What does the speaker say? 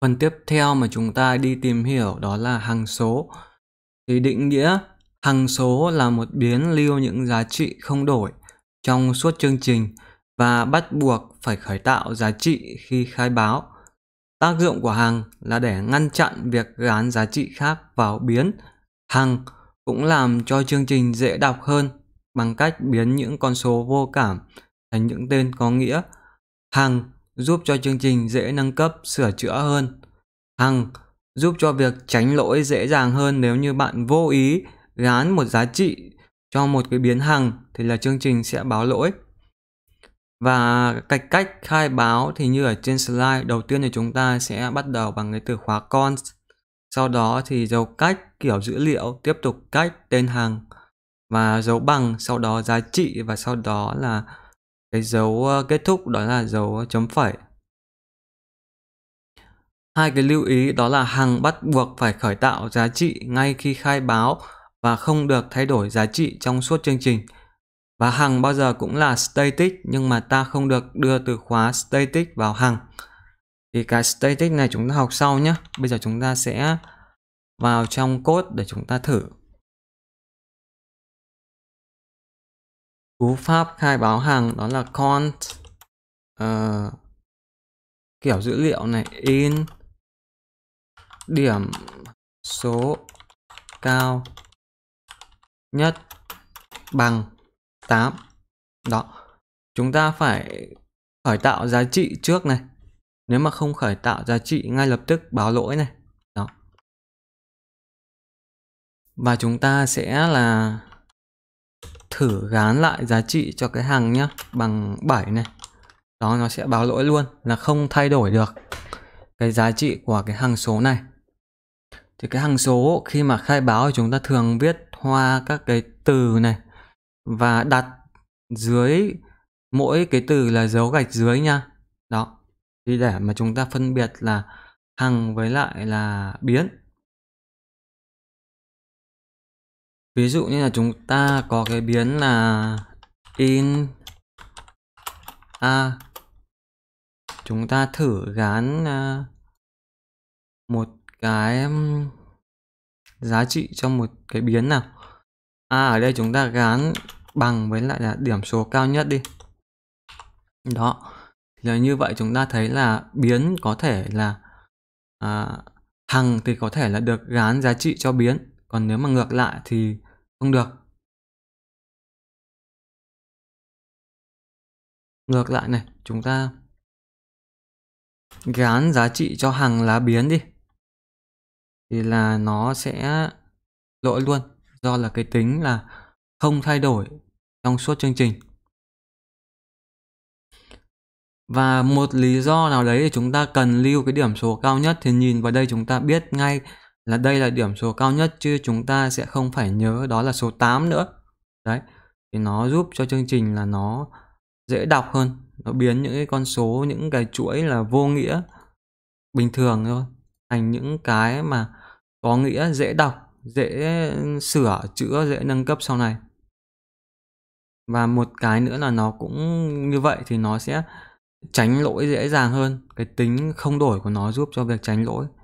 Phần tiếp theo mà chúng ta đi tìm hiểu đó là hằng số. Thì định nghĩa hằng số là một biến lưu những giá trị không đổi trong suốt chương trình và bắt buộc phải khởi tạo giá trị khi khai báo. Tác dụng của hằng là để ngăn chặn việc gán giá trị khác vào biến. Hằng cũng làm cho chương trình dễ đọc hơn bằng cách biến những con số vô cảm thành những tên có nghĩa. Hằng giúp cho chương trình dễ nâng cấp, sửa chữa hơn. Hằng giúp cho việc tránh lỗi dễ dàng hơn nếu như bạn vô ý gán một giá trị cho một cái biến hằng thì là chương trình sẽ báo lỗi. Và cách cách khai báo thì như ở trên slide đầu tiên thì chúng ta sẽ bắt đầu bằng cái từ khóa const. Sau đó thì dấu cách kiểu dữ liệu, tiếp tục cách tên hàng và dấu bằng, sau đó giá trị và sau đó là cái dấu ờ, kết thúc đó là dấu ờ, chấm phẩy hai cái lưu ý đó là hàng bắt buộc phải khởi tạo giá trị ngay khi khai báo và không được thay đổi giá trị trong suốt chương trình và hàng bao giờ cũng là static nhưng mà ta không được đưa từ khóa static vào hàng thì cái static này chúng ta học sau nhé bây giờ chúng ta sẽ vào trong code để chúng ta thử cú pháp khai báo hàng đó là cont uh, ờ, kiểu dữ liệu này in điểm số cao nhất bằng 8 đó chúng ta phải khởi tạo giá trị trước này nếu mà không khởi tạo giá trị ngay lập tức báo lỗi này đó và chúng ta sẽ là thử gán lại giá trị cho cái hàng nhá bằng 7 này đó nó sẽ báo lỗi luôn là không thay đổi được cái giá trị của cái hằng số này thì cái hằng số khi mà khai báo thì chúng ta thường viết hoa các cái từ này và đặt dưới mỗi cái từ là dấu gạch dưới nha đó thì để mà chúng ta phân biệt là hằng với lại là biến ví dụ như là chúng ta có cái biến là in a chúng ta thử gán à, một cái giá trị cho một cái biến nào a à, ở đây chúng ta gán bằng với lại là điểm số cao nhất đi đó là như vậy chúng ta thấy là biến có thể là à, hằng thì có thể là được gán giá trị cho biến còn nếu mà ngược lại thì không được ngược lại này chúng ta gán giá trị cho hàng lá biến đi thì là nó sẽ lỗi luôn do là cái tính là không thay đổi trong suốt chương trình và một lý do nào đấy thì chúng ta cần lưu cái điểm số cao nhất thì nhìn vào đây chúng ta biết ngay là đây là điểm số cao nhất chứ chúng ta sẽ không phải nhớ đó là số 8 nữa. Đấy, thì nó giúp cho chương trình là nó dễ đọc hơn, nó biến những cái con số, những cái chuỗi là vô nghĩa bình thường thôi thành những cái mà có nghĩa dễ đọc, dễ sửa chữa, dễ nâng cấp sau này. Và một cái nữa là nó cũng như vậy thì nó sẽ tránh lỗi dễ dàng hơn, cái tính không đổi của nó giúp cho việc tránh lỗi.